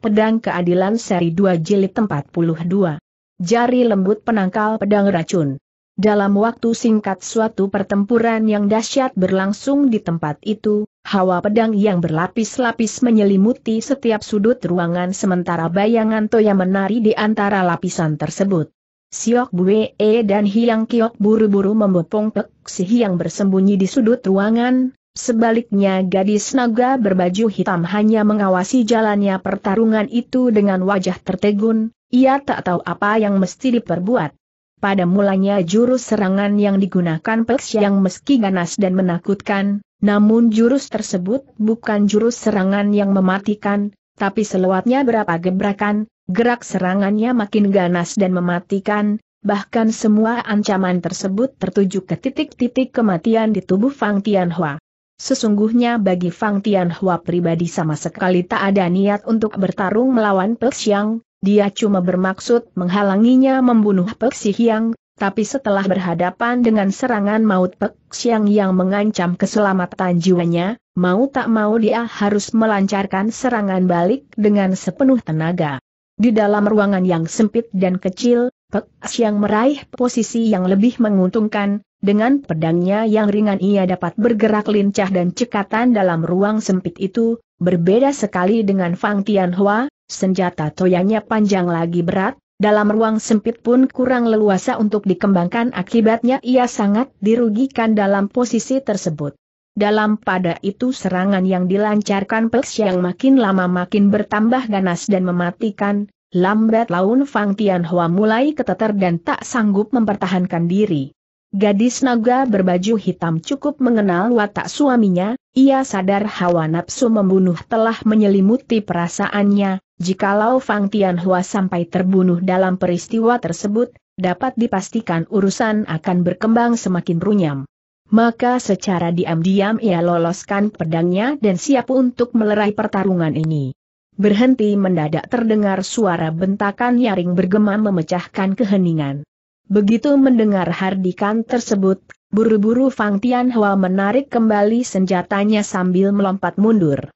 Pedang Keadilan Seri 2 Jilid 42. Jari lembut penangkal pedang racun. Dalam waktu singkat suatu pertempuran yang dahsyat berlangsung di tempat itu, hawa pedang yang berlapis-lapis menyelimuti setiap sudut ruangan sementara bayangan Toya menari di antara lapisan tersebut. Siok Bue dan Hiang Kiok buru-buru membopong Pek yang bersembunyi di sudut ruangan, Sebaliknya gadis naga berbaju hitam hanya mengawasi jalannya pertarungan itu dengan wajah tertegun, ia tak tahu apa yang mesti diperbuat. Pada mulanya jurus serangan yang digunakan Peks yang meski ganas dan menakutkan, namun jurus tersebut bukan jurus serangan yang mematikan, tapi selewatnya berapa gebrakan, gerak serangannya makin ganas dan mematikan, bahkan semua ancaman tersebut tertuju ke titik-titik kematian di tubuh Fang Tianhua. Sesungguhnya bagi Fang Tianhua pribadi sama sekali tak ada niat untuk bertarung melawan Pek Xiang, dia cuma bermaksud menghalanginya membunuh Pek Xiang, tapi setelah berhadapan dengan serangan maut Pek Xiang yang mengancam keselamatan jiwanya, mau tak mau dia harus melancarkan serangan balik dengan sepenuh tenaga. Di dalam ruangan yang sempit dan kecil, Pek Xiang meraih posisi yang lebih menguntungkan, dengan pedangnya yang ringan ia dapat bergerak lincah dan cekatan dalam ruang sempit itu, berbeda sekali dengan Fang Tianhua, senjata toyanya panjang lagi berat, dalam ruang sempit pun kurang leluasa untuk dikembangkan akibatnya ia sangat dirugikan dalam posisi tersebut. Dalam pada itu serangan yang dilancarkan Peks yang makin lama makin bertambah ganas dan mematikan, lambat laun Fang Tianhua mulai keteter dan tak sanggup mempertahankan diri. Gadis naga berbaju hitam cukup mengenal watak suaminya, ia sadar hawa nafsu membunuh telah menyelimuti perasaannya, jikalau Fang Tianhua sampai terbunuh dalam peristiwa tersebut, dapat dipastikan urusan akan berkembang semakin runyam. Maka secara diam-diam ia loloskan pedangnya dan siap untuk melerai pertarungan ini. Berhenti mendadak terdengar suara bentakan nyaring bergema memecahkan keheningan. Begitu mendengar hardikan tersebut, buru-buru Fang Tianhua menarik kembali senjatanya sambil melompat mundur.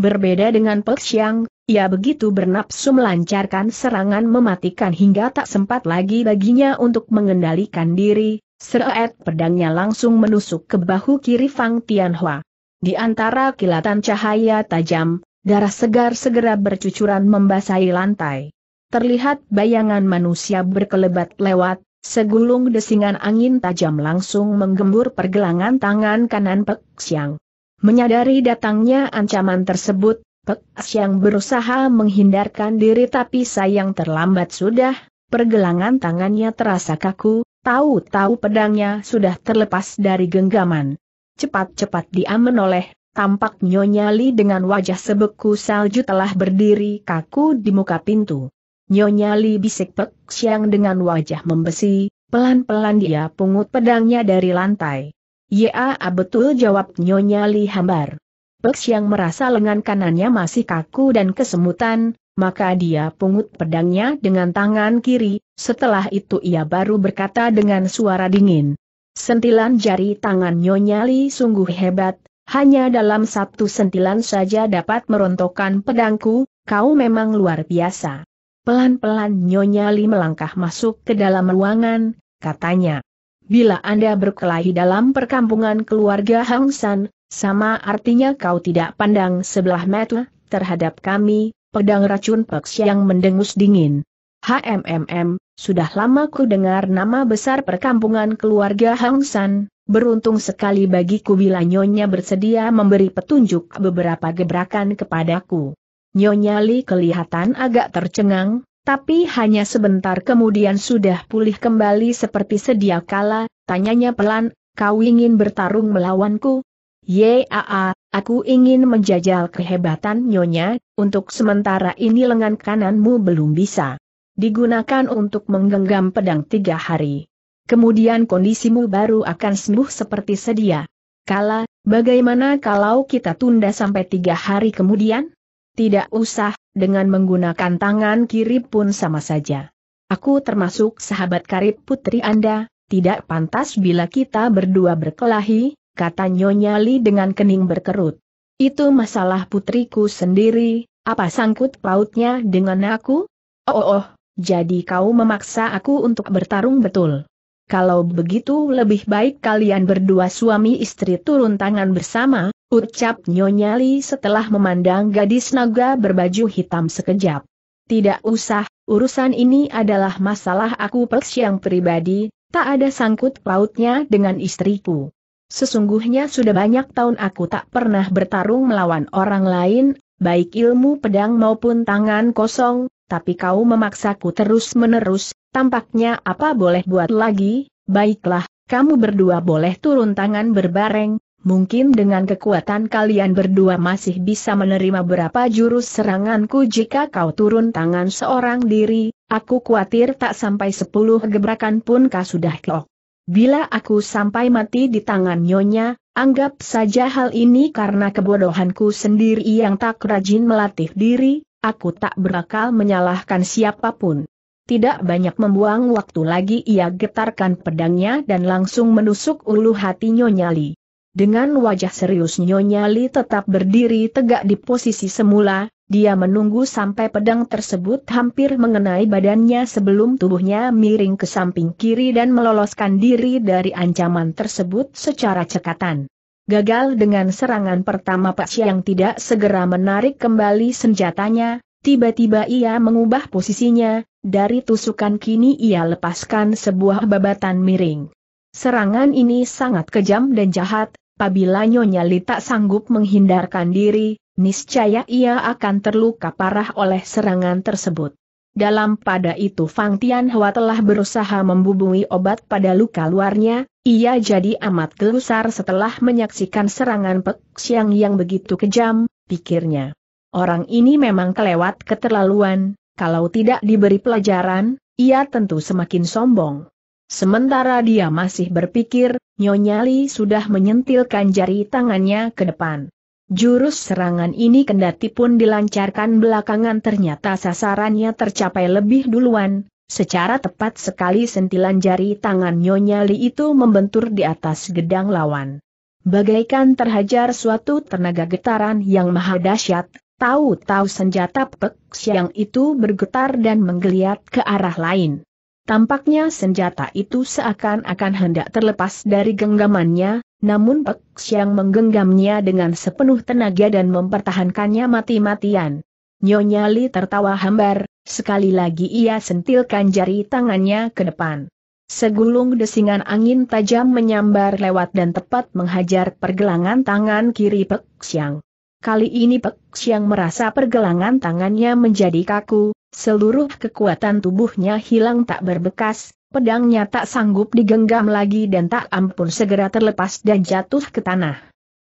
Berbeda dengan Pek Xiang, ia begitu bernapsu melancarkan serangan mematikan hingga tak sempat lagi baginya untuk mengendalikan diri, seret pedangnya langsung menusuk ke bahu kiri Fang Tianhua. Di antara kilatan cahaya tajam, darah segar segera bercucuran membasahi lantai. Terlihat bayangan manusia berkelebat lewat, Segulung desingan angin tajam langsung menggembur pergelangan tangan kanan Pek Siang. Menyadari datangnya ancaman tersebut, Pek Siang berusaha menghindarkan diri tapi sayang terlambat sudah, pergelangan tangannya terasa kaku, tahu-tahu pedangnya sudah terlepas dari genggaman. Cepat-cepat dia menoleh, tampak Nyonya Li dengan wajah sebeku salju telah berdiri kaku di muka pintu. Nyonya Li bisik Pek Siang dengan wajah membesi, pelan-pelan dia pungut pedangnya dari lantai. Ya, betul jawab Nyonya Li hambar. Pek Siang merasa lengan kanannya masih kaku dan kesemutan, maka dia pungut pedangnya dengan tangan kiri, setelah itu ia baru berkata dengan suara dingin. Sentilan jari tangan Nyonya Li sungguh hebat, hanya dalam satu sentilan saja dapat merontokkan pedangku, kau memang luar biasa. Pelan-pelan Nyonya Li melangkah masuk ke dalam ruangan, katanya. Bila Anda berkelahi dalam perkampungan keluarga Hang San, sama artinya kau tidak pandang sebelah mata terhadap kami, pedang racun Peks yang mendengus dingin. HMMM, sudah lama ku dengar nama besar perkampungan keluarga Hang San, beruntung sekali bagiku bila Nyonya bersedia memberi petunjuk beberapa gebrakan kepadaku. Nyonya Li kelihatan agak tercengang, tapi hanya sebentar kemudian sudah pulih kembali seperti sedia kala, tanyanya pelan, kau ingin bertarung melawanku? Yaa, aku ingin menjajal kehebatan nyonya, untuk sementara ini lengan kananmu belum bisa digunakan untuk menggenggam pedang tiga hari. Kemudian kondisimu baru akan sembuh seperti sedia. Kala, bagaimana kalau kita tunda sampai tiga hari kemudian? Tidak usah, dengan menggunakan tangan kiri pun sama saja. Aku termasuk sahabat karib putri Anda, tidak pantas bila kita berdua berkelahi, kata Nyonya Li dengan kening berkerut. Itu masalah putriku sendiri, apa sangkut pautnya dengan aku? Oh, oh, oh, jadi kau memaksa aku untuk bertarung betul. Kalau begitu lebih baik kalian berdua suami istri turun tangan bersama, Ucap Nyonya Li setelah memandang gadis naga berbaju hitam sekejap. Tidak usah, urusan ini adalah masalah aku pers yang pribadi, tak ada sangkut pautnya dengan istriku. Sesungguhnya sudah banyak tahun aku tak pernah bertarung melawan orang lain, baik ilmu pedang maupun tangan kosong, tapi kau memaksaku terus-menerus, tampaknya apa boleh buat lagi, baiklah, kamu berdua boleh turun tangan berbareng, mungkin dengan kekuatan kalian berdua masih bisa menerima berapa jurus seranganku jika kau turun tangan seorang diri, aku khawatir tak sampai sepuluh gebrakan pun kau sudah kok. Bila aku sampai mati di tangan nyonya, anggap saja hal ini karena kebodohanku sendiri yang tak rajin melatih diri, aku tak berakal menyalahkan siapapun. Tidak banyak membuang waktu lagi ia getarkan pedangnya dan langsung menusuk ulu hati Nyonya Li. Dengan wajah serius Nyonya Li tetap berdiri tegak di posisi semula, dia menunggu sampai pedang tersebut hampir mengenai badannya sebelum tubuhnya miring ke samping kiri dan meloloskan diri dari ancaman tersebut secara cekatan. Gagal dengan serangan pertama Pak yang tidak segera menarik kembali senjatanya, tiba-tiba ia mengubah posisinya, dari tusukan kini ia lepaskan sebuah babatan miring. Serangan ini sangat kejam dan jahat, apabila Nyonya Li tak sanggup menghindarkan diri, niscaya ia akan terluka parah oleh serangan tersebut. Dalam pada itu Fang Tianhua telah berusaha membubui obat pada luka luarnya, ia jadi amat gelusar setelah menyaksikan serangan Pek Siang yang begitu kejam, pikirnya. Orang ini memang kelewat keterlaluan, kalau tidak diberi pelajaran, ia tentu semakin sombong. Sementara dia masih berpikir, Nyonyali sudah menyentilkan jari tangannya ke depan. Jurus serangan ini kendati pun dilancarkan belakangan ternyata sasarannya tercapai lebih duluan, secara tepat sekali sentilan jari tangan Nyonyali itu membentur di atas gedang lawan. Bagaikan terhajar suatu tenaga getaran yang maha dahsyat, tahu-tahu senjata peks yang itu bergetar dan menggeliat ke arah lain. Tampaknya senjata itu seakan-akan hendak terlepas dari genggamannya, namun Pek Xiang menggenggamnya dengan sepenuh tenaga dan mempertahankannya mati-matian. Nyonya Li tertawa hambar, sekali lagi ia sentilkan jari tangannya ke depan. Segulung desingan angin tajam menyambar lewat dan tepat menghajar pergelangan tangan kiri Pek Xiang. Kali ini Pek Xiang merasa pergelangan tangannya menjadi kaku, Seluruh kekuatan tubuhnya hilang tak berbekas, pedangnya tak sanggup digenggam lagi dan tak ampun segera terlepas dan jatuh ke tanah.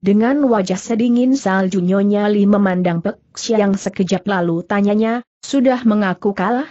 Dengan wajah sedingin salju Nyonya Li memandang Pek yang sekejap lalu tanyanya, sudah mengaku kalah?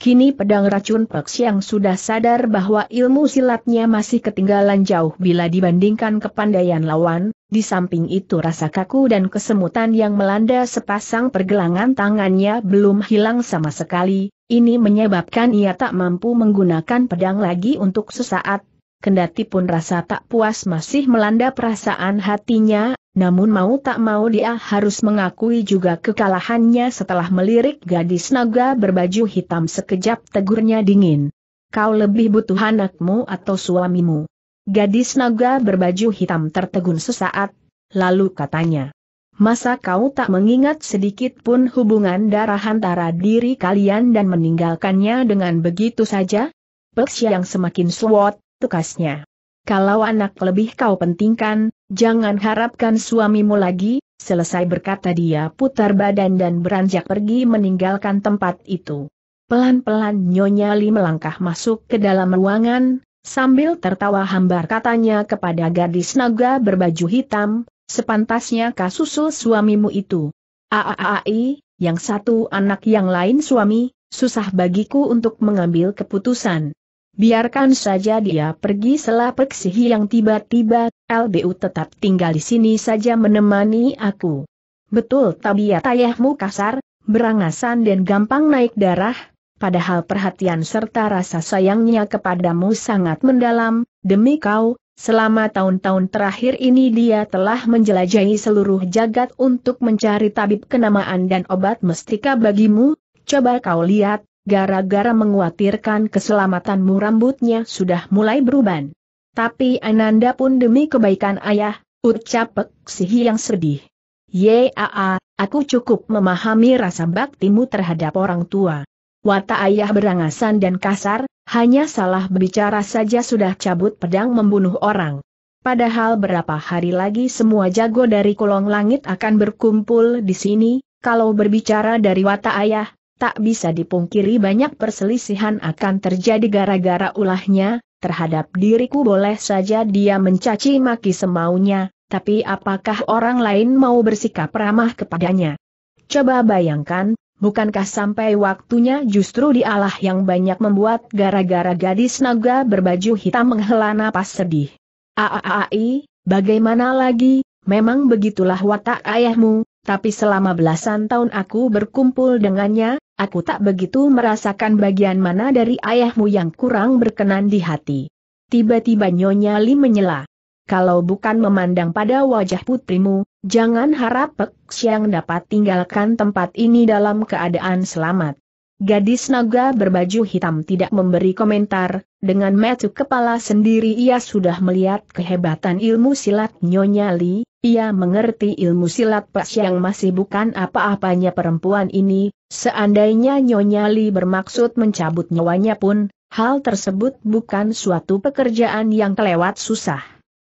Kini pedang racun Peks yang sudah sadar bahwa ilmu silatnya masih ketinggalan jauh bila dibandingkan kepandaian lawan, di samping itu rasa kaku dan kesemutan yang melanda sepasang pergelangan tangannya belum hilang sama sekali, ini menyebabkan ia tak mampu menggunakan pedang lagi untuk sesaat, kendati pun rasa tak puas masih melanda perasaan hatinya, namun mau tak mau dia harus mengakui juga kekalahannya setelah melirik gadis naga berbaju hitam sekejap tegurnya dingin. Kau lebih butuh anakmu atau suamimu? Gadis naga berbaju hitam tertegun sesaat, lalu katanya. Masa kau tak mengingat sedikit pun hubungan darah antara diri kalian dan meninggalkannya dengan begitu saja? Persia yang semakin suat, Tukasnya. Kalau anak lebih kau pentingkan, jangan harapkan suamimu lagi, selesai berkata dia putar badan dan beranjak pergi meninggalkan tempat itu. Pelan-pelan Nyonya Li melangkah masuk ke dalam ruangan, sambil tertawa hambar katanya kepada gadis naga berbaju hitam, sepantasnya kasusul suamimu itu. Aaai, yang satu anak yang lain suami, susah bagiku untuk mengambil keputusan. Biarkan saja dia pergi selapak peksihi yang tiba-tiba, LBU tetap tinggal di sini saja menemani aku. Betul tabiat ayahmu kasar, berangasan dan gampang naik darah, padahal perhatian serta rasa sayangnya kepadamu sangat mendalam, demi kau, selama tahun-tahun terakhir ini dia telah menjelajahi seluruh jagat untuk mencari tabib kenamaan dan obat mestika bagimu, coba kau lihat, Gara-gara menguatirkan keselamatanmu rambutnya sudah mulai beruban. Tapi Ananda pun demi kebaikan ayah, ucap Pek Sihi yang sedih. Yaa, aku cukup memahami rasa baktimu terhadap orang tua. Wata ayah berangasan dan kasar, hanya salah berbicara saja sudah cabut pedang membunuh orang. Padahal berapa hari lagi semua jago dari kolong langit akan berkumpul di sini, kalau berbicara dari Wata ayah, Tak bisa dipungkiri banyak perselisihan akan terjadi gara-gara ulahnya, terhadap diriku boleh saja dia mencaci maki semaunya, tapi apakah orang lain mau bersikap ramah kepadanya? Coba bayangkan, bukankah sampai waktunya justru dialah yang banyak membuat gara-gara gadis naga berbaju hitam menghela napas sedih? Aaai, bagaimana lagi, memang begitulah watak ayahmu, tapi selama belasan tahun aku berkumpul dengannya, aku tak begitu merasakan bagian mana dari ayahmu yang kurang berkenan di hati. Tiba-tiba Nyonya Li menyela. Kalau bukan memandang pada wajah putrimu, jangan harap Pek Siang dapat tinggalkan tempat ini dalam keadaan selamat. Gadis naga berbaju hitam tidak memberi komentar, dengan metu kepala sendiri ia sudah melihat kehebatan ilmu silat Nyonya Li, ia mengerti ilmu silat Pak yang masih bukan apa-apanya perempuan ini, seandainya Nyonya Li bermaksud mencabut nyawanya pun, hal tersebut bukan suatu pekerjaan yang kelewat susah.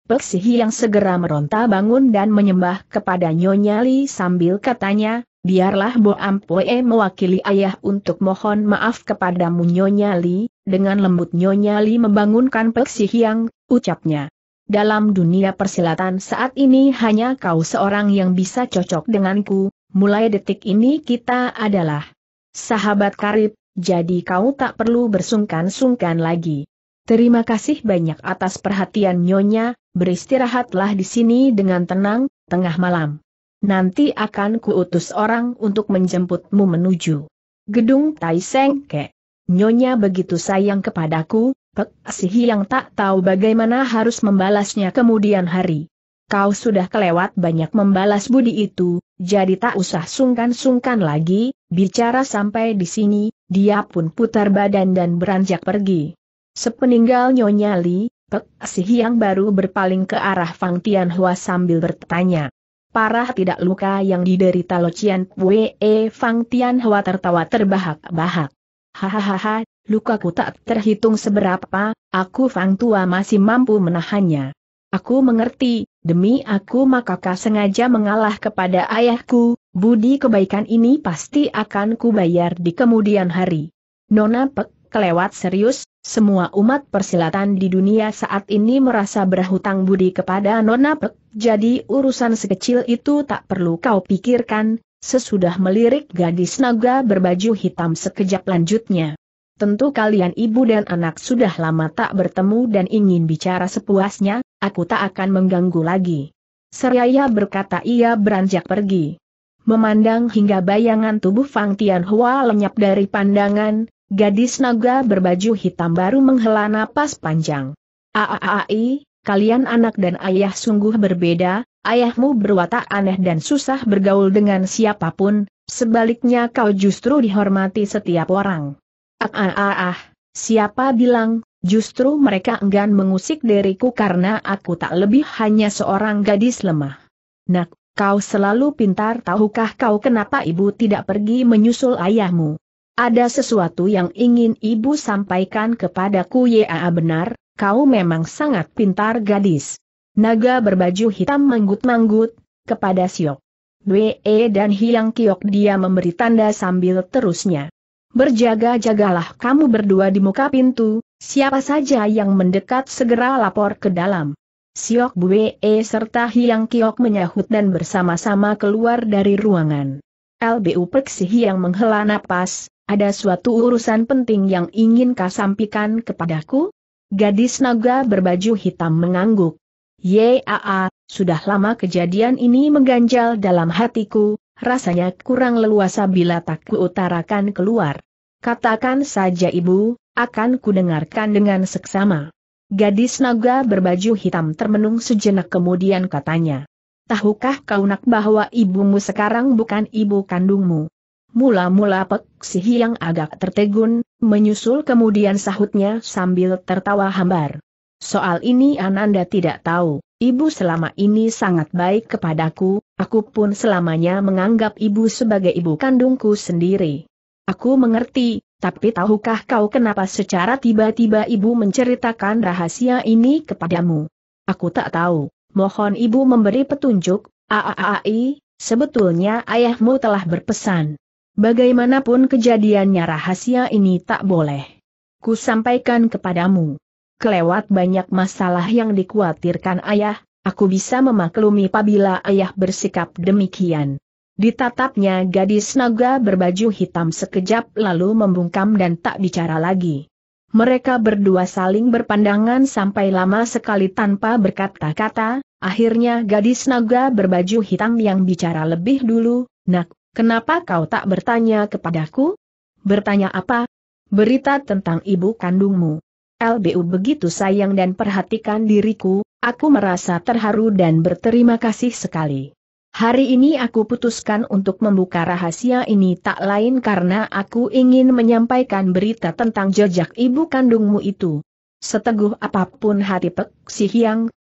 Peksih yang segera meronta bangun dan menyembah kepada Nyonya Li sambil katanya, biarlah Bo Ampoe mewakili ayah untuk mohon maaf kepadamu Nyonya Li, dengan lembut Nyonya Li membangunkan Peksih yang, ucapnya. Dalam dunia persilatan saat ini hanya kau seorang yang bisa cocok denganku, mulai detik ini kita adalah sahabat karib, jadi kau tak perlu bersungkan-sungkan lagi. Terima kasih banyak atas perhatian Nyonya, beristirahatlah di sini dengan tenang, tengah malam. Nanti akan kuutus orang untuk menjemputmu menuju gedung Tai ke. Nyonya begitu sayang kepadaku, Pek Sihi yang tak tahu bagaimana harus membalasnya kemudian hari. Kau sudah kelewat banyak membalas budi itu, jadi tak usah sungkan-sungkan lagi, bicara sampai di sini, dia pun putar badan dan beranjak pergi. Sepeninggal Nyonya Li, Pek Asih yang baru berpaling ke arah Fang Tianhua sambil bertanya. Parah tidak luka yang diderita Lo Cian Pue Fang Tianhua tertawa terbahak-bahak. Hahaha, lukaku tak terhitung seberapa, aku Fang Tua masih mampu menahannya. Aku mengerti, demi aku maka makakah sengaja mengalah kepada ayahku, budi kebaikan ini pasti akan kubayar di kemudian hari. Nona Pek kelewat serius, semua umat persilatan di dunia saat ini merasa berhutang budi kepada Nona Pek, jadi urusan sekecil itu tak perlu kau pikirkan, sesudah melirik gadis naga berbaju hitam sekejap lanjutnya. Tentu kalian ibu dan anak sudah lama tak bertemu dan ingin bicara sepuasnya, aku tak akan mengganggu lagi. Seraya berkata ia beranjak pergi. Memandang hingga bayangan tubuh Fang Tianhua lenyap dari pandangan, Gadis naga berbaju hitam baru menghela napas panjang. Aaai, kalian anak dan ayah sungguh berbeda, ayahmu berwatak aneh dan susah bergaul dengan siapapun, sebaliknya kau justru dihormati setiap orang. Aaah, siapa bilang, justru mereka enggan mengusik diriku karena aku tak lebih hanya seorang gadis lemah. Nak, kau selalu pintar tahukah kau kenapa ibu tidak pergi menyusul ayahmu? Ada sesuatu yang ingin ibu sampaikan kepadaku ya benar, kau memang sangat pintar gadis. Naga berbaju hitam manggut-manggut, kepada Siok. Dwee dan Hiang Kiok dia memberi tanda sambil terusnya. Berjaga-jagalah kamu berdua di muka pintu, siapa saja yang mendekat segera lapor ke dalam. Siok Bwe e serta Hiang Kiok menyahut dan bersama-sama keluar dari ruangan. LBU Perksi yang menghela napas, ada suatu urusan penting yang ingin kau sampaikan kepadaku? Gadis naga berbaju hitam mengangguk. Yaa, sudah lama kejadian ini mengganjal dalam hatiku, rasanya kurang leluasa bila tak kuutarakan keluar. Katakan saja ibu, akan kudengarkan dengan seksama. Gadis naga berbaju hitam termenung sejenak kemudian katanya. Tahukah kau nak bahwa ibumu sekarang bukan ibu kandungmu? Mula-mula Pek Sihi yang agak tertegun, menyusul kemudian sahutnya sambil tertawa hambar. Soal ini Ananda tidak tahu, ibu selama ini sangat baik kepadaku, aku pun selamanya menganggap ibu sebagai ibu kandungku sendiri. Aku mengerti, tapi tahukah kau kenapa secara tiba-tiba ibu menceritakan rahasia ini kepadamu? Aku tak tahu, mohon ibu memberi petunjuk, aaai, sebetulnya ayahmu telah berpesan. Bagaimanapun kejadiannya rahasia ini tak boleh. Ku sampaikan kepadamu. Kelewat banyak masalah yang dikhawatirkan ayah, aku bisa memaklumi apabila ayah bersikap demikian. Ditatapnya gadis naga berbaju hitam sekejap lalu membungkam dan tak bicara lagi. Mereka berdua saling berpandangan sampai lama sekali tanpa berkata-kata, akhirnya gadis naga berbaju hitam yang bicara lebih dulu, Nak, Kenapa kau tak bertanya kepadaku? Bertanya apa? Berita tentang ibu kandungmu. LBU begitu sayang dan perhatikan diriku, aku merasa terharu dan berterima kasih sekali. Hari ini aku putuskan untuk membuka rahasia ini tak lain karena aku ingin menyampaikan berita tentang jejak ibu kandungmu itu. Seteguh apapun hati Pek Si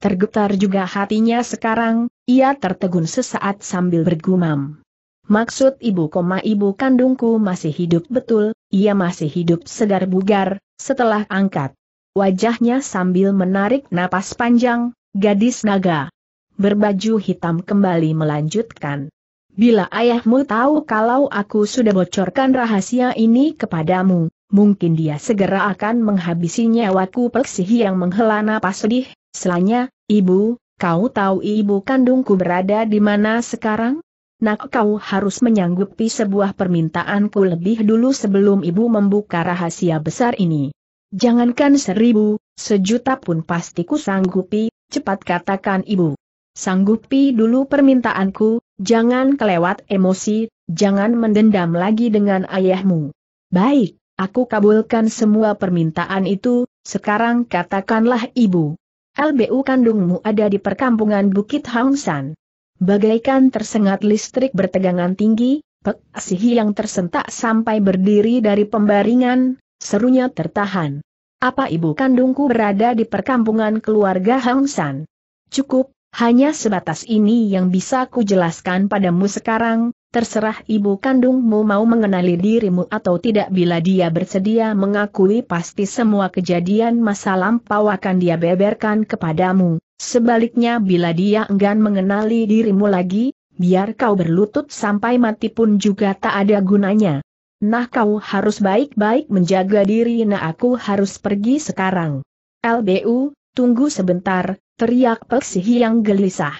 tergetar juga hatinya sekarang, ia tertegun sesaat sambil bergumam. Maksud ibu koma ibu kandungku masih hidup betul, ia masih hidup segar bugar, setelah angkat. Wajahnya sambil menarik napas panjang, gadis naga. Berbaju hitam kembali melanjutkan. Bila ayahmu tahu kalau aku sudah bocorkan rahasia ini kepadamu, mungkin dia segera akan menghabisi nyawaku Peksihi yang menghela napas sedih. Selanya, ibu, kau tahu ibu kandungku berada di mana sekarang? nak kau harus menyanggupi sebuah permintaanku lebih dulu sebelum ibu membuka rahasia besar ini. Jangankan seribu, sejuta pun pasti ku sanggupi, cepat katakan ibu. Sanggupi dulu permintaanku, jangan kelewat emosi, jangan mendendam lagi dengan ayahmu. Baik, aku kabulkan semua permintaan itu, sekarang katakanlah ibu. LBU kandungmu ada di perkampungan Bukit Hangsan. Bagaikan tersengat listrik bertegangan tinggi, Pek Asihi yang tersentak sampai berdiri dari pembaringan, serunya tertahan. Apa ibu kandungku berada di perkampungan keluarga Hang San? Cukup, hanya sebatas ini yang bisa kujelaskan jelaskan padamu sekarang, terserah ibu kandungmu mau mengenali dirimu atau tidak bila dia bersedia mengakui pasti semua kejadian masa lampau akan dia beberkan kepadamu. Sebaliknya bila dia enggan mengenali dirimu lagi, biar kau berlutut sampai mati pun juga tak ada gunanya. Nah kau harus baik-baik menjaga diri nah aku harus pergi sekarang. LBU, tunggu sebentar, teriak Peksihi yang gelisah.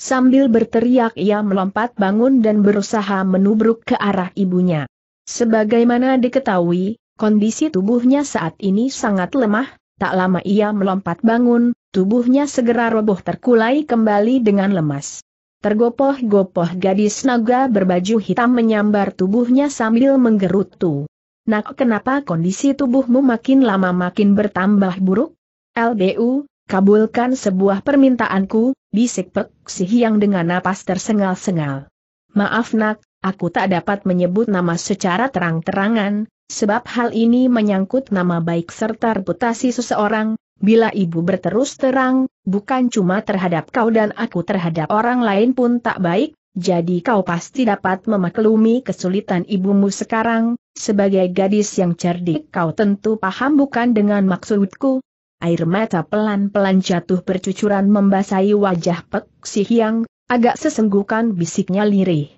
Sambil berteriak ia melompat bangun dan berusaha menubruk ke arah ibunya. Sebagaimana diketahui, kondisi tubuhnya saat ini sangat lemah, Tak lama ia melompat bangun, tubuhnya segera roboh terkulai kembali dengan lemas. Tergopoh-gopoh gadis naga berbaju hitam menyambar tubuhnya sambil menggerutu. Nak kenapa kondisi tubuhmu makin lama makin bertambah buruk? LBU, kabulkan sebuah permintaanku, bisik Pek yang dengan napas tersengal-sengal. Maaf nak, aku tak dapat menyebut nama secara terang-terangan, Sebab hal ini menyangkut nama baik serta reputasi seseorang, bila ibu berterus terang, bukan cuma terhadap kau dan aku terhadap orang lain pun tak baik, jadi kau pasti dapat memaklumi kesulitan ibumu sekarang, sebagai gadis yang cerdik kau tentu paham bukan dengan maksudku. Air mata pelan-pelan jatuh percucuran membasahi wajah Pek Si Hiang, agak sesenggukan bisiknya lirih.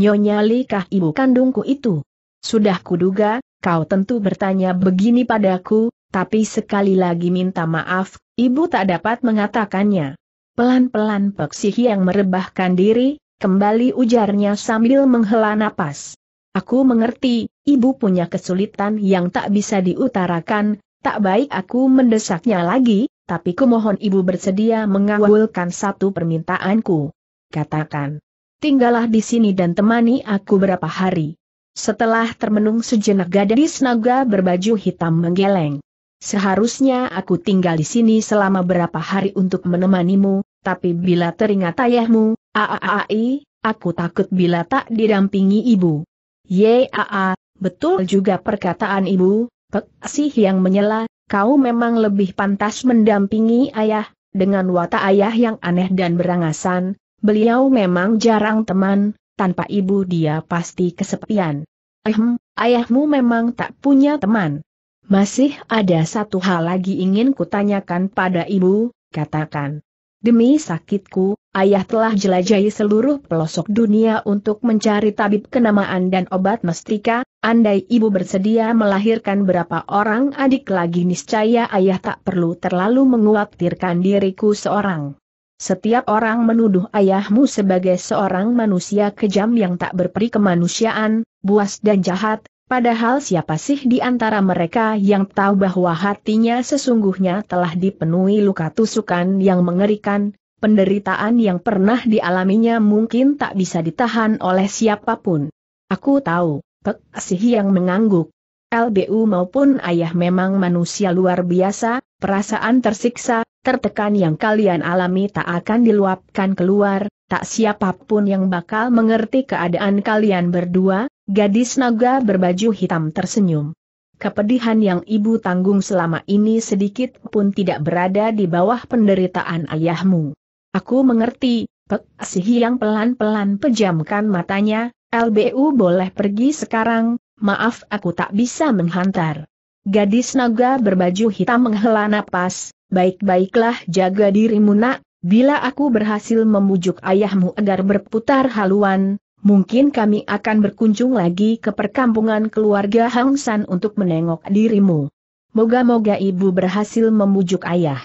Nyonya Likah ibu kandungku itu. Sudah kuduga, kau tentu bertanya begini padaku, tapi sekali lagi minta maaf, ibu tak dapat mengatakannya. Pelan-pelan Peksihi yang merebahkan diri, kembali ujarnya sambil menghela napas. Aku mengerti, ibu punya kesulitan yang tak bisa diutarakan, tak baik aku mendesaknya lagi, tapi kumohon ibu bersedia mengawalkan satu permintaanku. Katakan. Tinggallah di sini dan temani aku berapa hari. Setelah termenung sejenak gadis naga berbaju hitam menggeleng. Seharusnya aku tinggal di sini selama berapa hari untuk menemanimu, tapi bila teringat ayahmu, aaai, aku takut bila tak didampingi ibu. Yaa, betul juga perkataan ibu, peksih yang menyela, kau memang lebih pantas mendampingi ayah, dengan watak ayah yang aneh dan berangasan, beliau memang jarang teman, tanpa ibu dia pasti kesepian. Ehm, ayahmu memang tak punya teman. Masih ada satu hal lagi ingin kutanyakan pada ibu, katakan. Demi sakitku, ayah telah jelajahi seluruh pelosok dunia untuk mencari tabib kenamaan dan obat mestika, andai ibu bersedia melahirkan berapa orang adik lagi niscaya ayah tak perlu terlalu menguatirkan diriku seorang. Setiap orang menuduh ayahmu sebagai seorang manusia kejam yang tak berperi kemanusiaan, buas dan jahat, padahal siapa sih di antara mereka yang tahu bahwa hatinya sesungguhnya telah dipenuhi luka tusukan yang mengerikan, penderitaan yang pernah dialaminya mungkin tak bisa ditahan oleh siapapun. Aku tahu, Pek Asih yang mengangguk. LBU maupun ayah memang manusia luar biasa, perasaan tersiksa, tertekan yang kalian alami tak akan diluapkan keluar, tak siapapun yang bakal mengerti keadaan kalian berdua, gadis naga berbaju hitam tersenyum. Kepedihan yang ibu tanggung selama ini sedikit pun tidak berada di bawah penderitaan ayahmu. Aku mengerti, Pek Sihi yang pelan-pelan pejamkan matanya, LBU boleh pergi sekarang, maaf aku tak bisa menghantar. Gadis naga berbaju hitam menghela napas, baik-baiklah jaga dirimu nak, bila aku berhasil membujuk ayahmu agar berputar haluan, mungkin kami akan berkunjung lagi ke perkampungan keluarga Hang San untuk menengok dirimu. Moga-moga ibu berhasil membujuk ayah.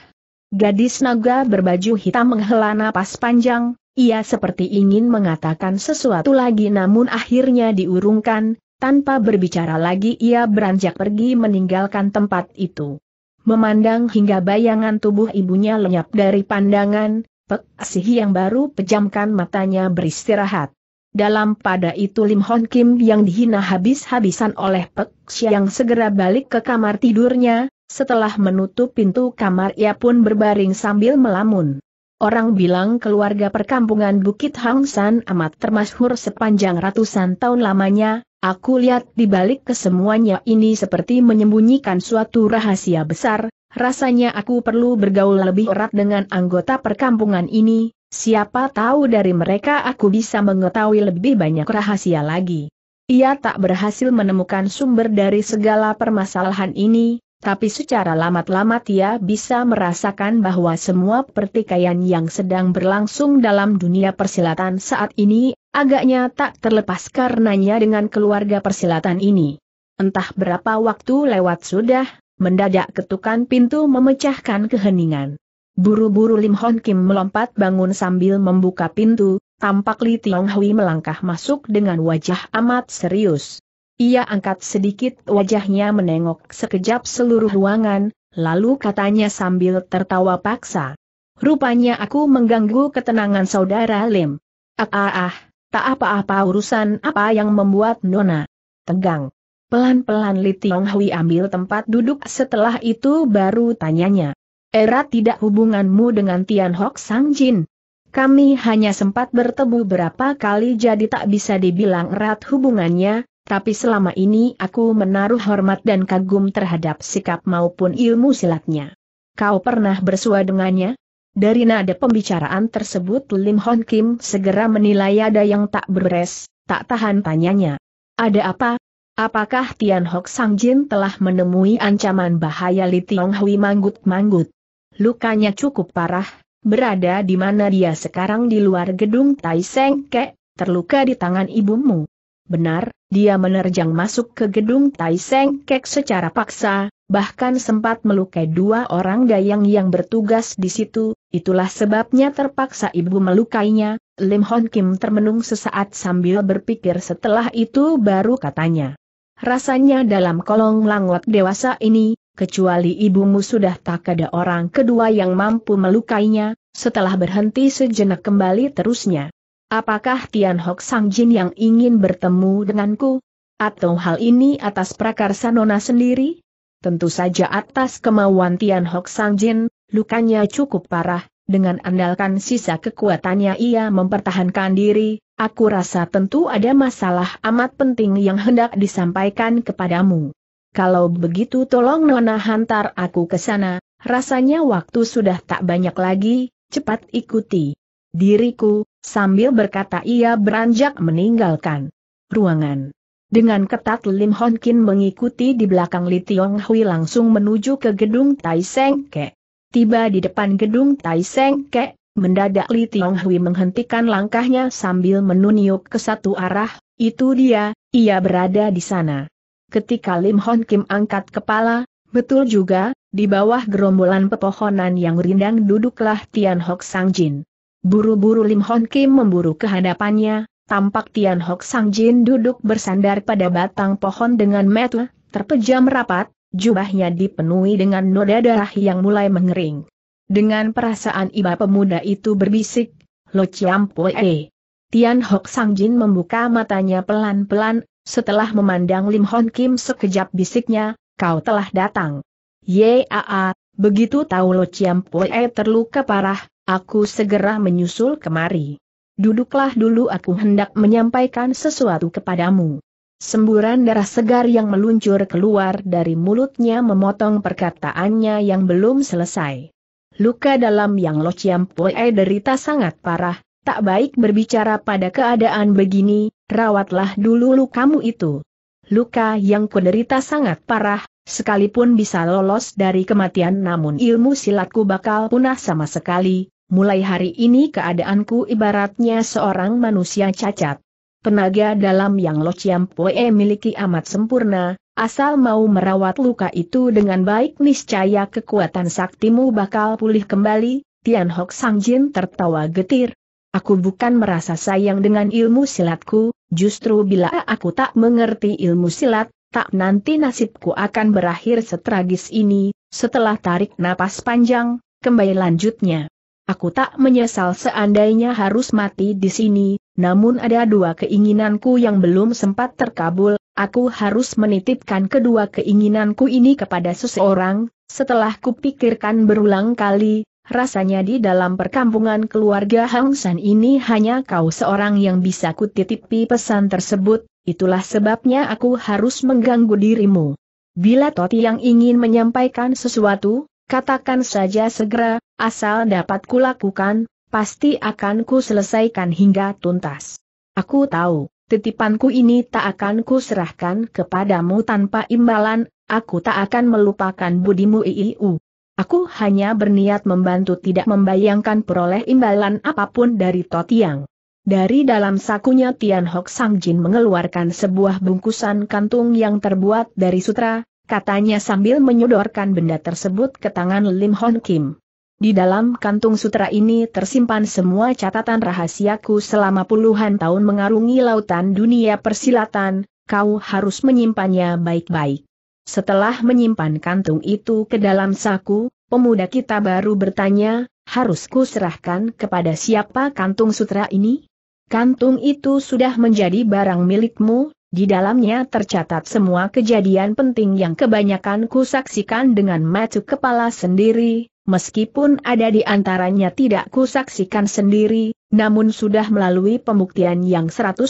Gadis naga berbaju hitam menghela napas panjang, ia seperti ingin mengatakan sesuatu lagi namun akhirnya diurungkan, tanpa berbicara lagi ia beranjak pergi meninggalkan tempat itu. Memandang hingga bayangan tubuh ibunya lenyap dari pandangan, Pek Sih yang baru pejamkan matanya beristirahat. Dalam pada itu Lim Hon Kim yang dihina habis-habisan oleh Pek yang segera balik ke kamar tidurnya, setelah menutup pintu kamar ia pun berbaring sambil melamun. Orang bilang keluarga perkampungan Bukit Hang San amat termasyhur sepanjang ratusan tahun lamanya, Aku lihat di balik kesemuanya ini seperti menyembunyikan suatu rahasia besar, rasanya aku perlu bergaul lebih erat dengan anggota perkampungan ini, siapa tahu dari mereka aku bisa mengetahui lebih banyak rahasia lagi. Ia tak berhasil menemukan sumber dari segala permasalahan ini, tapi secara lamat-lamat ia bisa merasakan bahwa semua pertikaian yang sedang berlangsung dalam dunia persilatan saat ini Agaknya tak terlepas karenanya dengan keluarga persilatan ini. Entah berapa waktu lewat sudah, mendadak ketukan pintu memecahkan keheningan. Buru-buru Lim Hon Kim melompat bangun sambil membuka pintu, tampak Li Tiong Hui melangkah masuk dengan wajah amat serius. Ia angkat sedikit wajahnya menengok sekejap seluruh ruangan, lalu katanya sambil tertawa paksa. Rupanya aku mengganggu ketenangan saudara Lim. Ah ah ah. Tak apa-apa urusan apa yang membuat Nona tegang. Pelan-pelan Li Tiong Hui ambil tempat duduk setelah itu baru tanyanya. Erat tidak hubunganmu dengan Tian Hok Sang Jin. Kami hanya sempat bertemu berapa kali jadi tak bisa dibilang erat hubungannya, tapi selama ini aku menaruh hormat dan kagum terhadap sikap maupun ilmu silatnya. Kau pernah bersua dengannya? Dari nada pembicaraan tersebut Lim Hon Kim segera menilai ada yang tak beres, tak tahan tanyanya. Ada apa? Apakah Tian Hok Sang Jin telah menemui ancaman bahaya Li Tiong Hui manggut-manggut? Lukanya cukup parah, berada di mana dia sekarang di luar gedung Tai Seng Ke, terluka di tangan ibumu. Benar, dia menerjang masuk ke gedung Tai Seng Kek secara paksa, bahkan sempat melukai dua orang dayang yang bertugas di situ, Itulah sebabnya terpaksa ibu melukainya, Lim Hon Kim termenung sesaat sambil berpikir setelah itu baru katanya. Rasanya dalam kolong langot dewasa ini, kecuali ibumu sudah tak ada orang kedua yang mampu melukainya, setelah berhenti sejenak kembali terusnya. Apakah Tian Hok Sang Jin yang ingin bertemu denganku? Atau hal ini atas prakarsa Nona sendiri? Tentu saja atas kemauan Tian Hok Sang Jin, Lukanya cukup parah, dengan andalkan sisa kekuatannya ia mempertahankan diri, aku rasa tentu ada masalah amat penting yang hendak disampaikan kepadamu. Kalau begitu tolong Nona hantar aku ke sana, rasanya waktu sudah tak banyak lagi, cepat ikuti diriku, sambil berkata ia beranjak meninggalkan ruangan. Dengan ketat Lim Hon Kin mengikuti di belakang Li Tiong Hui langsung menuju ke gedung Tai Seng Ke. Tiba di depan gedung Tai Seng Ke, mendadak Li Tiong Hui menghentikan langkahnya sambil menunjuk ke satu arah, itu dia, ia berada di sana. Ketika Lim Hon Kim angkat kepala, betul juga, di bawah gerombolan pepohonan yang rindang duduklah Tian Hok Sang Jin. Buru-buru Lim Hon Kim memburu ke hadapannya, tampak Tian Hok Sang Jin duduk bersandar pada batang pohon dengan metu, terpejam rapat, Jubahnya dipenuhi dengan noda darah yang mulai mengering. Dengan perasaan iba pemuda itu berbisik, Lo Chiam E. Tian Hok Sang Jin membuka matanya pelan-pelan, setelah memandang Lim Hon Kim sekejap bisiknya, kau telah datang. Yaa, begitu tahu Lo Chiam E terluka parah, aku segera menyusul kemari. Duduklah dulu aku hendak menyampaikan sesuatu kepadamu. Semburan darah segar yang meluncur keluar dari mulutnya memotong perkataannya yang belum selesai. Luka dalam yang Lo Chiam Pue derita sangat parah, tak baik berbicara pada keadaan begini, rawatlah dulu lukamu itu. Luka yang kuderita sangat parah, sekalipun bisa lolos dari kematian namun ilmu silatku bakal punah sama sekali, mulai hari ini keadaanku ibaratnya seorang manusia cacat. Tenaga dalam yang Lo Chiam Poe miliki amat sempurna, asal mau merawat luka itu dengan baik niscaya kekuatan saktimu bakal pulih kembali, Tian Hok Sang Jin tertawa getir. Aku bukan merasa sayang dengan ilmu silatku, justru bila aku tak mengerti ilmu silat, tak nanti nasibku akan berakhir setragis ini, setelah tarik napas panjang, kembali lanjutnya. Aku tak menyesal seandainya harus mati di sini, namun ada dua keinginanku yang belum sempat terkabul, aku harus menitipkan kedua keinginanku ini kepada seseorang, setelah kupikirkan berulang kali, rasanya di dalam perkampungan keluarga Hang San ini hanya kau seorang yang bisa kutitipi pesan tersebut, itulah sebabnya aku harus mengganggu dirimu. Bila Toti yang ingin menyampaikan sesuatu, katakan saja segera, asal dapat kulakukan, Pasti akan ku selesaikan hingga tuntas. Aku tahu, titipanku ini tak akan ku serahkan kepadamu tanpa imbalan, aku tak akan melupakan budimu iiu. Aku hanya berniat membantu tidak membayangkan peroleh imbalan apapun dari Totiang. Dari dalam sakunya Tian Hok Sang Jin mengeluarkan sebuah bungkusan kantung yang terbuat dari sutra, katanya sambil menyodorkan benda tersebut ke tangan Lim Hon Kim. Di dalam kantung sutra ini tersimpan semua catatan rahasiaku selama puluhan tahun mengarungi lautan dunia persilatan, kau harus menyimpannya baik-baik. Setelah menyimpan kantung itu ke dalam saku, pemuda kita baru bertanya, harusku serahkan kepada siapa kantung sutra ini? Kantung itu sudah menjadi barang milikmu, di dalamnya tercatat semua kejadian penting yang kebanyakan kusaksikan dengan mata kepala sendiri, meskipun ada di antaranya tidak kusaksikan sendiri, namun sudah melalui pembuktian yang 100%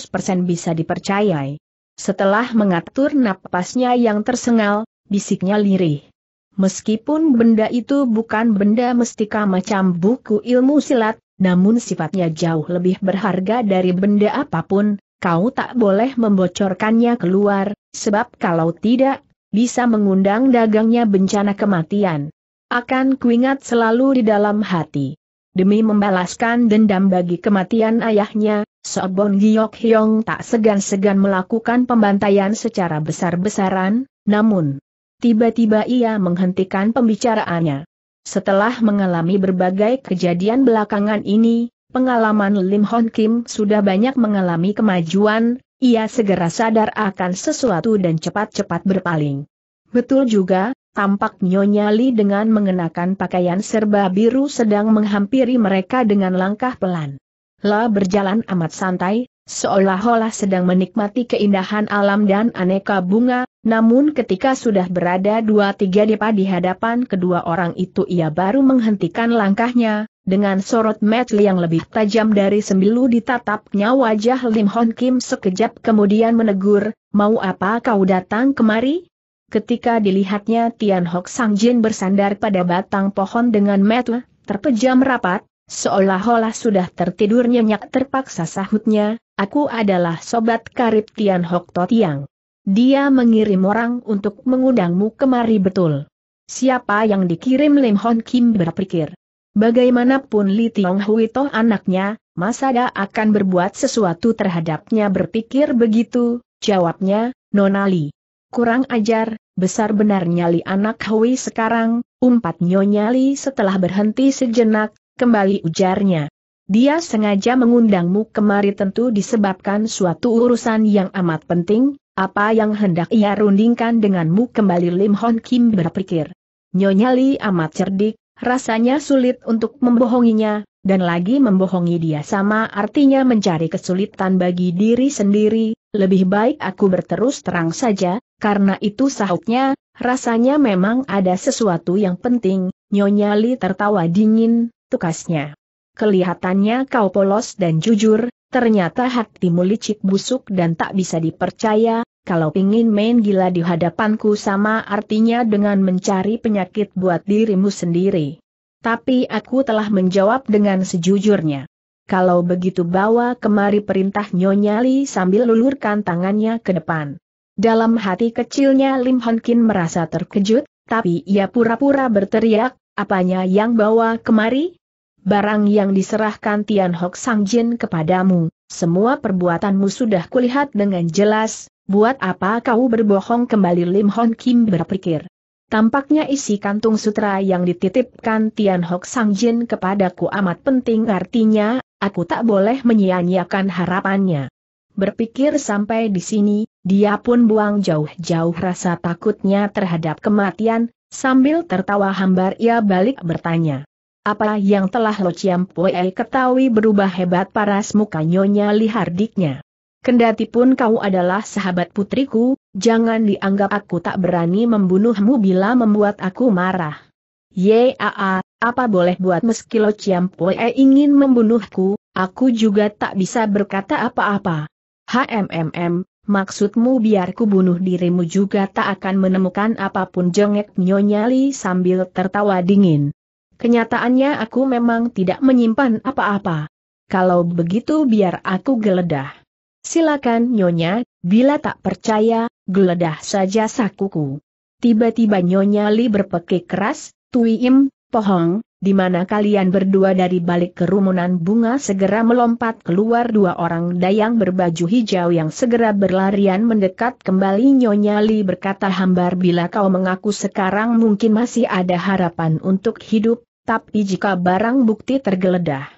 bisa dipercayai. Setelah mengatur napasnya yang tersengal, bisiknya lirih. Meskipun benda itu bukan benda mestika macam buku ilmu silat, namun sifatnya jauh lebih berharga dari benda apapun, kau tak boleh membocorkannya keluar, sebab kalau tidak, bisa mengundang dagangnya bencana kematian. Akan kuingat selalu di dalam hati. Demi membalaskan dendam bagi kematian ayahnya, Sobon Giyok Hyong tak segan-segan melakukan pembantaian secara besar-besaran, namun tiba-tiba ia menghentikan pembicaraannya. Setelah mengalami berbagai kejadian belakangan ini, pengalaman Lim Hon Kim sudah banyak mengalami kemajuan, ia segera sadar akan sesuatu dan cepat-cepat berpaling. Betul juga, Tampak Nyonya Li dengan mengenakan pakaian serba biru sedang menghampiri mereka dengan langkah pelan. La berjalan amat santai, seolah-olah sedang menikmati keindahan alam dan aneka bunga, namun ketika sudah berada dua tiga depa di hadapan kedua orang itu ia baru menghentikan langkahnya, dengan sorot metel yang lebih tajam dari sembilu ditatapnya wajah Lim Hon Kim sekejap kemudian menegur, mau apa kau datang kemari? Ketika dilihatnya Tian Hok Sang Jin bersandar pada batang pohon dengan metu, terpejam rapat, seolah-olah sudah tertidur nyenyak terpaksa sahutnya, aku adalah sobat karib Tian Hok Totiang. Dia mengirim orang untuk mengundangmu kemari betul. Siapa yang dikirim Lim Hon Kim berpikir. Bagaimanapun Li Tiong Hui toh anaknya, masa dia akan berbuat sesuatu terhadapnya berpikir begitu, jawabnya, Nona Li. Kurang ajar, besar benar nyali anak Hui sekarang, umpat Nyonyali setelah berhenti sejenak, kembali ujarnya. Dia sengaja mengundangmu kemari tentu disebabkan suatu urusan yang amat penting, apa yang hendak ia rundingkan denganmu kembali Lim Hon Kim berpikir. Nyonyali amat cerdik, rasanya sulit untuk membohonginya, dan lagi membohongi dia sama artinya mencari kesulitan bagi diri sendiri, lebih baik aku berterus terang saja, karena itu sahutnya, rasanya memang ada sesuatu yang penting, Nyonya Li tertawa dingin, tukasnya. Kelihatannya kau polos dan jujur, ternyata hatimu licik busuk dan tak bisa dipercaya, kalau ingin main gila di hadapanku sama artinya dengan mencari penyakit buat dirimu sendiri tapi aku telah menjawab dengan sejujurnya. Kalau begitu bawa kemari perintah Nyonya Li sambil lulurkan tangannya ke depan. Dalam hati kecilnya Lim Hon Kin merasa terkejut, tapi ia pura-pura berteriak, apanya yang bawa kemari? Barang yang diserahkan Tian Hok Sang Jin kepadamu, semua perbuatanmu sudah kulihat dengan jelas, buat apa kau berbohong kembali Lim Hon Kim berpikir. Tampaknya isi kantung sutra yang dititipkan Tian Hok Sang Jin kepadaku amat penting artinya, aku tak boleh menyia-nyiakan harapannya. Berpikir sampai di sini, dia pun buang jauh-jauh rasa takutnya terhadap kematian, sambil tertawa hambar ia balik bertanya. Apa yang telah Lo Chiam Pue ketahui berubah hebat paras mukanya nyonya lihardiknya. Kendati pun kau adalah sahabat putriku, Jangan dianggap aku tak berani membunuhmu bila membuat aku marah. Yaa, apa boleh buat meski Lo Ciampoe ingin membunuhku, aku juga tak bisa berkata apa-apa. HMMM, Maksudmu biar ku bunuh dirimu juga tak akan menemukan apapun jongek nyonyali sambil tertawa dingin. Kenyataannya aku memang tidak menyimpan apa-apa. Kalau begitu biar aku geledah. Silakan nyonya, bila tak percaya, geledah saja sakuku. Tiba-tiba Nyonya Li berpekik keras, Tui Im, Pohong, di mana kalian berdua dari balik kerumunan bunga segera melompat keluar dua orang dayang berbaju hijau yang segera berlarian mendekat kembali Nyonya Li berkata hambar bila kau mengaku sekarang mungkin masih ada harapan untuk hidup, tapi jika barang bukti tergeledah.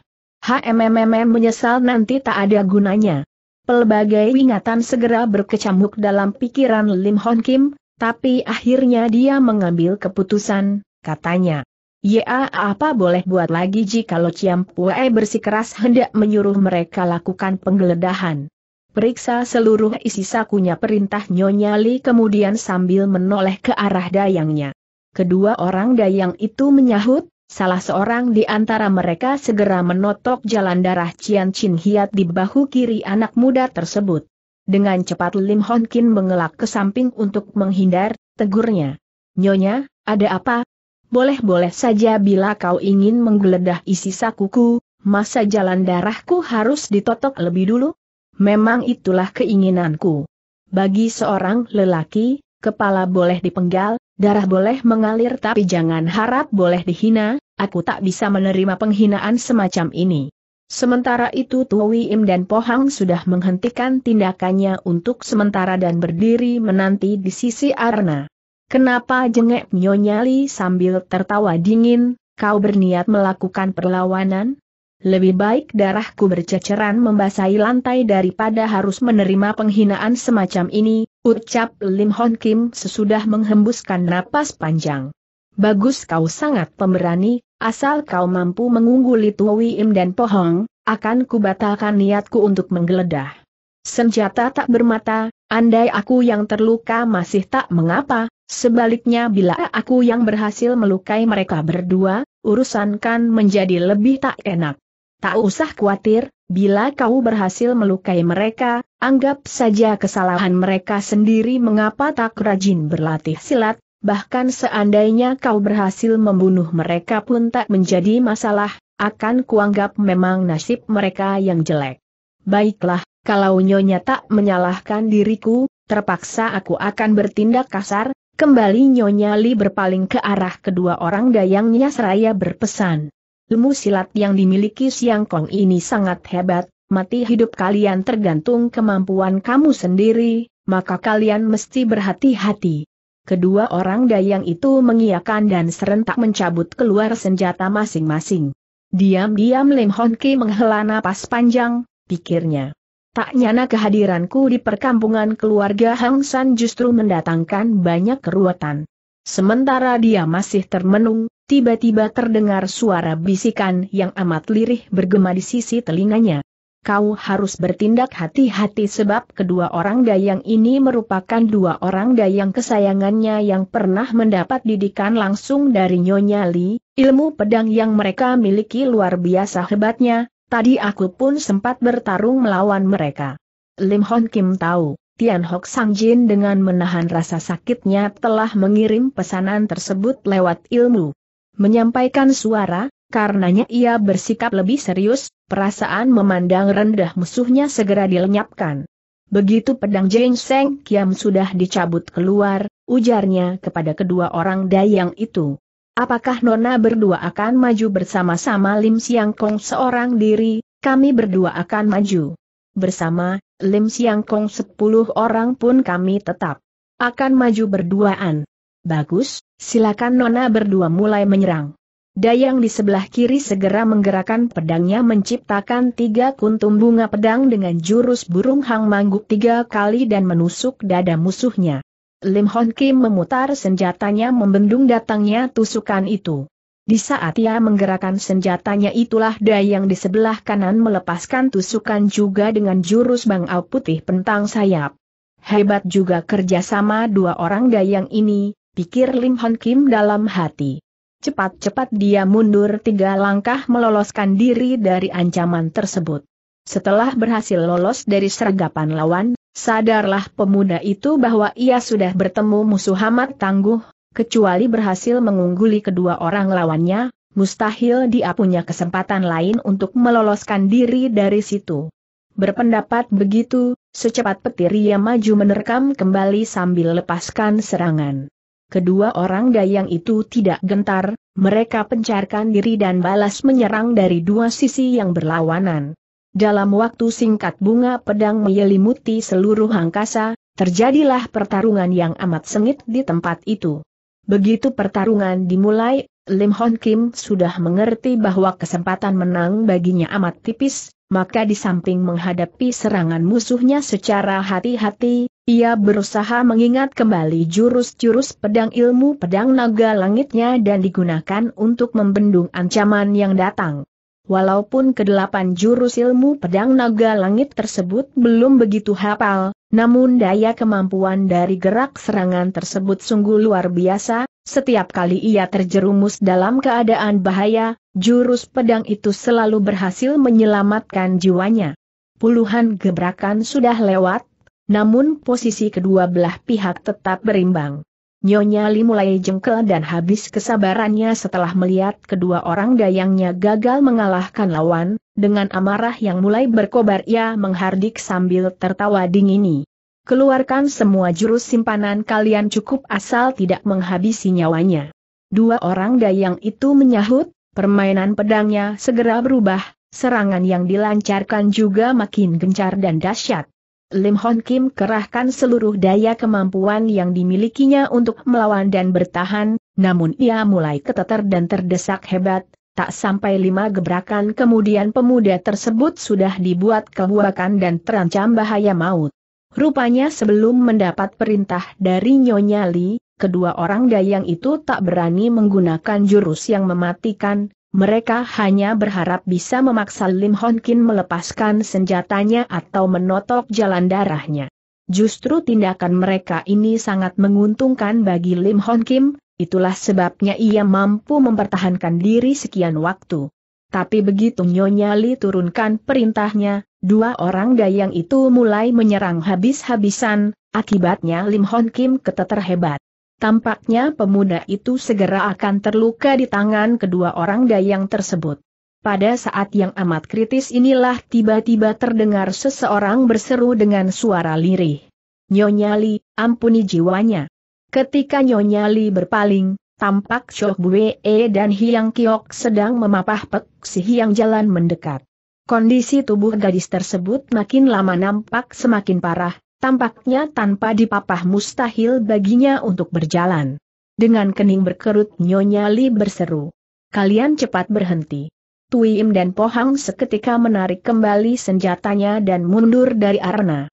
HMMM menyesal nanti tak ada gunanya. Pelbagai ingatan segera berkecamuk dalam pikiran Lim Hon Kim, tapi akhirnya dia mengambil keputusan, katanya. Ya apa boleh buat lagi jikalau Ciam Pue bersikeras hendak menyuruh mereka lakukan penggeledahan. Periksa seluruh isi sakunya perintah Nyonya Li kemudian sambil menoleh ke arah dayangnya. Kedua orang dayang itu menyahut, Salah seorang di antara mereka segera menotok jalan darah Cian Chin Hiat di bahu kiri anak muda tersebut. Dengan cepat Lim Hon Kin mengelak ke samping untuk menghindar, tegurnya. Nyonya, ada apa? Boleh-boleh saja bila kau ingin menggeledah isi sakuku, masa jalan darahku harus ditotok lebih dulu? Memang itulah keinginanku. Bagi seorang lelaki, kepala boleh dipenggal, darah boleh mengalir tapi jangan harap boleh dihina, aku tak bisa menerima penghinaan semacam ini. Sementara itu Tuwi Im dan Pohang sudah menghentikan tindakannya untuk sementara dan berdiri menanti di sisi Arna. Kenapa jengek Nyonyali sambil tertawa dingin, kau berniat melakukan perlawanan? Lebih baik darahku berceceran membasahi lantai daripada harus menerima penghinaan semacam ini, ucap Lim Hon Kim sesudah menghembuskan napas panjang. Bagus kau sangat pemberani, Asal kau mampu mengungguli Im dan Pohong, akan kubatalkan niatku untuk menggeledah. Senjata tak bermata, andai aku yang terluka masih tak mengapa, sebaliknya bila aku yang berhasil melukai mereka berdua, urusan kan menjadi lebih tak enak. Tak usah khawatir, bila kau berhasil melukai mereka, anggap saja kesalahan mereka sendiri mengapa tak rajin berlatih silat, bahkan seandainya kau berhasil membunuh mereka pun tak menjadi masalah, akan kuanggap memang nasib mereka yang jelek. Baiklah, kalau Nyonya tak menyalahkan diriku, terpaksa aku akan bertindak kasar, kembali Nyonya Li berpaling ke arah kedua orang dayangnya seraya berpesan. Ilmu silat yang dimiliki Siang Kong ini sangat hebat, mati hidup kalian tergantung kemampuan kamu sendiri, maka kalian mesti berhati-hati kedua orang dayang itu mengiakan dan serentak mencabut keluar senjata masing-masing. Diam-diam Lim Hon Ki menghela napas panjang, pikirnya. Tak nyana kehadiranku di perkampungan keluarga Hang San justru mendatangkan banyak keruatan. Sementara dia masih termenung, tiba-tiba terdengar suara bisikan yang amat lirih bergema di sisi telinganya kau harus bertindak hati-hati sebab kedua orang dayang ini merupakan dua orang dayang kesayangannya yang pernah mendapat didikan langsung dari Nyonya Li, ilmu pedang yang mereka miliki luar biasa hebatnya, tadi aku pun sempat bertarung melawan mereka. Lim Hon Kim tahu, Tian Hok Sang Jin dengan menahan rasa sakitnya telah mengirim pesanan tersebut lewat ilmu. Menyampaikan suara, Karenanya ia bersikap lebih serius, perasaan memandang rendah musuhnya segera dilenyapkan. Begitu pedang Jeng Seng Kiam sudah dicabut keluar, ujarnya kepada kedua orang dayang itu. Apakah Nona berdua akan maju bersama-sama Lim Siang Kong seorang diri, kami berdua akan maju. Bersama, Lim Siang Kong sepuluh orang pun kami tetap akan maju berduaan. Bagus, silakan Nona berdua mulai menyerang. Dayang di sebelah kiri segera menggerakkan pedangnya menciptakan tiga kuntum bunga pedang dengan jurus burung hang mangguk tiga kali dan menusuk dada musuhnya. Lim Hon Kim memutar senjatanya membendung datangnya tusukan itu. Di saat ia menggerakkan senjatanya itulah Dayang di sebelah kanan melepaskan tusukan juga dengan jurus bangau putih pentang sayap. Hebat juga kerjasama dua orang Dayang ini, pikir Lim Hon Kim dalam hati. Cepat-cepat dia mundur tiga langkah meloloskan diri dari ancaman tersebut. Setelah berhasil lolos dari sergapan lawan, sadarlah pemuda itu bahwa ia sudah bertemu musuh amat tangguh, kecuali berhasil mengungguli kedua orang lawannya, mustahil dia punya kesempatan lain untuk meloloskan diri dari situ. Berpendapat begitu, secepat petir ia maju menerkam kembali sambil lepaskan serangan kedua orang dayang itu tidak gentar, mereka pencarkan diri dan balas menyerang dari dua sisi yang berlawanan. Dalam waktu singkat bunga pedang menyelimuti seluruh angkasa, terjadilah pertarungan yang amat sengit di tempat itu. Begitu pertarungan dimulai, Lim Hon Kim sudah mengerti bahwa kesempatan menang baginya amat tipis, maka di samping menghadapi serangan musuhnya secara hati-hati, ia berusaha mengingat kembali jurus-jurus pedang ilmu pedang naga langitnya dan digunakan untuk membendung ancaman yang datang. Walaupun kedelapan jurus ilmu pedang naga langit tersebut belum begitu hafal, namun daya kemampuan dari gerak serangan tersebut sungguh luar biasa, setiap kali ia terjerumus dalam keadaan bahaya, jurus pedang itu selalu berhasil menyelamatkan jiwanya. Puluhan gebrakan sudah lewat, namun posisi kedua belah pihak tetap berimbang. Nyonya Li mulai jengkel dan habis kesabarannya setelah melihat kedua orang dayangnya gagal mengalahkan lawan, dengan amarah yang mulai berkobar ia menghardik sambil tertawa dingini. Keluarkan semua jurus simpanan kalian cukup asal tidak menghabisi nyawanya. Dua orang dayang itu menyahut, permainan pedangnya segera berubah, serangan yang dilancarkan juga makin gencar dan dahsyat. Lim Hon Kim kerahkan seluruh daya kemampuan yang dimilikinya untuk melawan dan bertahan, namun ia mulai keteter dan terdesak hebat, tak sampai lima gebrakan kemudian pemuda tersebut sudah dibuat kebuakan dan terancam bahaya maut. Rupanya sebelum mendapat perintah dari Nyonya Li, kedua orang dayang itu tak berani menggunakan jurus yang mematikan, mereka hanya berharap bisa memaksa Lim Hon Kin melepaskan senjatanya atau menotok jalan darahnya. Justru tindakan mereka ini sangat menguntungkan bagi Lim Hon Kim, itulah sebabnya ia mampu mempertahankan diri sekian waktu. Tapi begitu Nyonya Li turunkan perintahnya, dua orang dayang itu mulai menyerang habis-habisan, akibatnya Lim Hon Kim keteter hebat. Tampaknya pemuda itu segera akan terluka di tangan kedua orang dayang tersebut. Pada saat yang amat kritis inilah tiba-tiba terdengar seseorang berseru dengan suara lirih. Nyonya Li, ampuni jiwanya. Ketika Nyonya Li berpaling, tampak Chok Bue dan Hiang Kiok sedang memapah Pek Si Hiang jalan mendekat. Kondisi tubuh gadis tersebut makin lama nampak semakin parah, tampaknya tanpa dipapah mustahil baginya untuk berjalan. Dengan kening berkerut Nyonya Li berseru. Kalian cepat berhenti. Tuim dan Pohang seketika menarik kembali senjatanya dan mundur dari arena.